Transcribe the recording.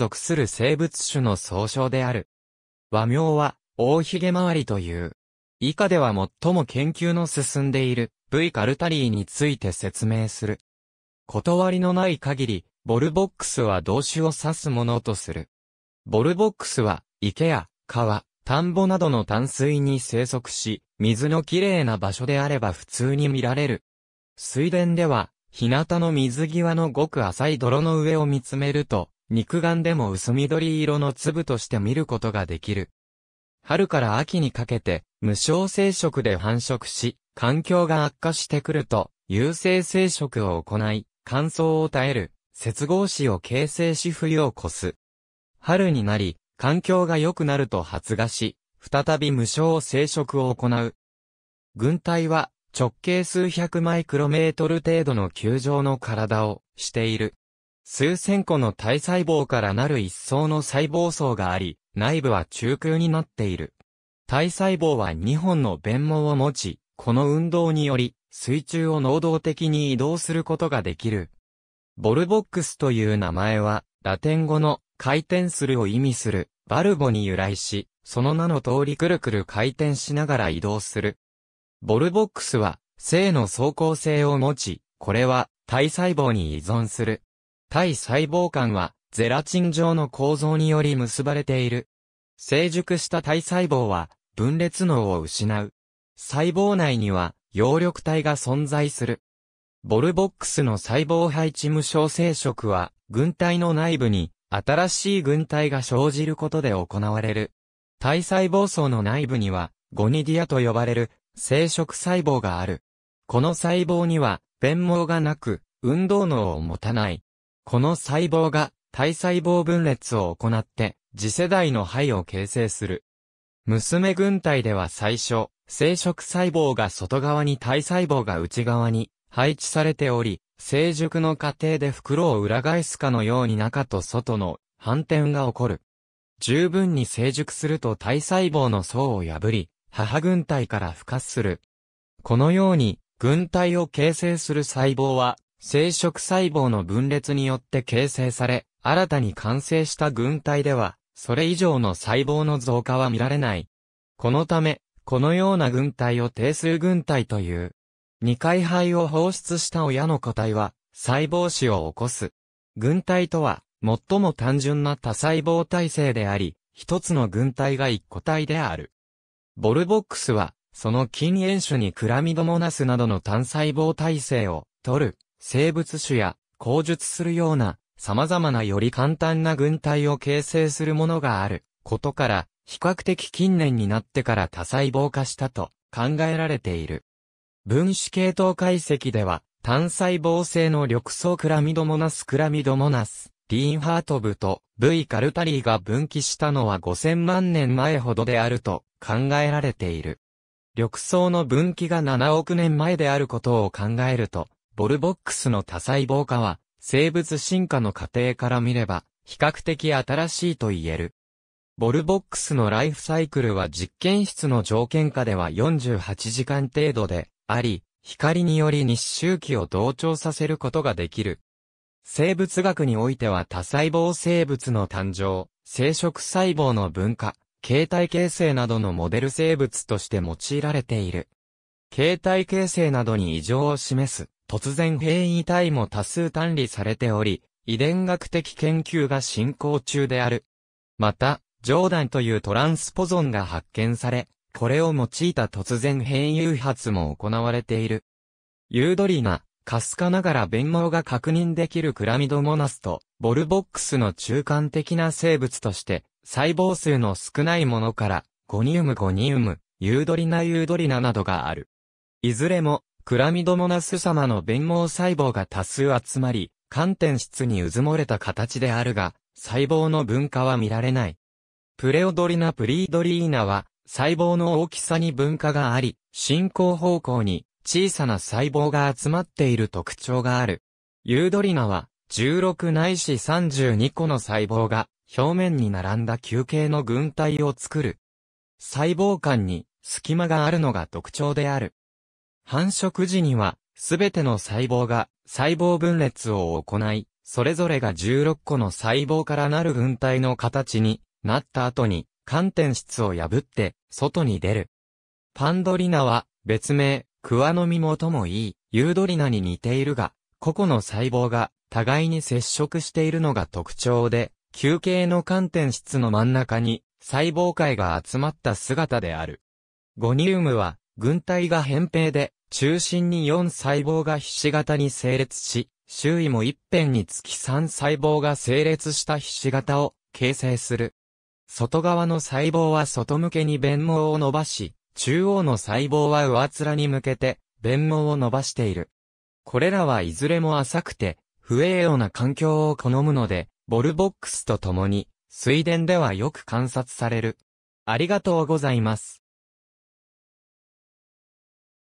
属する生物種の総称である。和名は、大髭ゲ回りという。以下では最も研究の進んでいる、V カルタリーについて説明する。断りのない限り、ボルボックスは動詞を指すものとする。ボルボックスは、池や川、田んぼなどの淡水に生息し、水のきれいな場所であれば普通に見られる。水田では、日向の水際のごく浅い泥の上を見つめると、肉眼でも薄緑色の粒として見ることができる。春から秋にかけて、無償生殖で繁殖し、環境が悪化してくると、有性生殖を行い、乾燥を耐える、接合子を形成し冬を越す。春になり、環境が良くなると発芽し、再び無償生殖を行う。軍隊は、直径数百マイクロメートル程度の球状の体をしている。数千個の体細胞からなる一層の細胞層があり、内部は中空になっている。体細胞は2本の弁毛を持ち、この運動により、水中を能動的に移動することができる。ボルボックスという名前は、ラテン語の回転するを意味する、バルボに由来し、その名の通りくるくる回転しながら移動する。ボルボックスは、性の走行性を持ち、これは体細胞に依存する。体細胞間は、ゼラチン状の構造により結ばれている。成熟した体細胞は、分裂能を失う。細胞内には、葉緑体が存在する。ボルボックスの細胞配置無症生殖は、軍隊の内部に、新しい軍隊が生じることで行われる。体細胞層の内部には、ゴニディアと呼ばれる、生殖細胞がある。この細胞には、弁毛がなく、運動能を持たない。この細胞が体細胞分裂を行って次世代の肺を形成する。娘軍隊では最初、生殖細胞が外側に体細胞が内側に配置されており、成熟の過程で袋を裏返すかのように中と外の反転が起こる。十分に成熟すると体細胞の層を破り、母軍隊から孵化する。このように、軍隊を形成する細胞は、生殖細胞の分裂によって形成され、新たに完成した群体では、それ以上の細胞の増加は見られない。このため、このような群体を定数群体という。二回肺を放出した親の個体は、細胞死を起こす。群体とは、最も単純な多細胞体制であり、一つの群体が一個体である。ボルボックスは、その禁煙種にクラミドモナスなどの単細胞体制を、取る。生物種や口述するような様々なより簡単な群体を形成するものがあることから、比較的近年になってから多細胞化したと考えられている。分子系統解析では、単細胞性の緑藻クラミドモナスクラミドモナス、リーンハート部と V カルタリーが分岐したのは5000万年前ほどであると考えられている。緑藻の分岐が7億年前であることを考えると、ボルボックスの多細胞化は、生物進化の過程から見れば、比較的新しいと言える。ボルボックスのライフサイクルは実験室の条件下では48時間程度であり、光により日周期を同調させることができる。生物学においては多細胞生物の誕生、生殖細胞の分化、形態形成などのモデル生物として用いられている。形態形成などに異常を示す突然変異体も多数単理されており、遺伝学的研究が進行中である。また、ジョーダンというトランスポゾンが発見され、これを用いた突然変異誘発も行われている。ユードリナ、かすかながら弁毛が確認できるクラミドモナスと、ボルボックスの中間的な生物として、細胞数の少ないものから、ゴニウムゴニウム、ユードリナユードリナなどがある。いずれも、クラミドモナス様の弁毛細胞が多数集まり、寒天質に渦漏もれた形であるが、細胞の分化は見られない。プレオドリナ・プリードリーナは、細胞の大きさに分化があり、進行方向に小さな細胞が集まっている特徴がある。ユードリナは、16ないし32個の細胞が表面に並んだ球形の群体を作る。細胞間に隙間があるのが特徴である。繁殖時には、すべての細胞が細胞分裂を行い、それぞれが16個の細胞からなる軍体の形になった後に、観点質を破って外に出る。パンドリナは別名、クワノミモともいい、ユードリナに似ているが、個々の細胞が互いに接触しているのが特徴で、球形の観点質の真ん中に細胞界が集まった姿である。ゴニウムは軍隊が扁平で、中心に4細胞がひし形に整列し、周囲も一辺につき3細胞が整列したひし形を形成する。外側の細胞は外向けに弁毛を伸ばし、中央の細胞は上面に向けて弁毛を伸ばしている。これらはいずれも浅くて、不栄養な環境を好むので、ボルボックスと共に、水田ではよく観察される。ありがとうございます。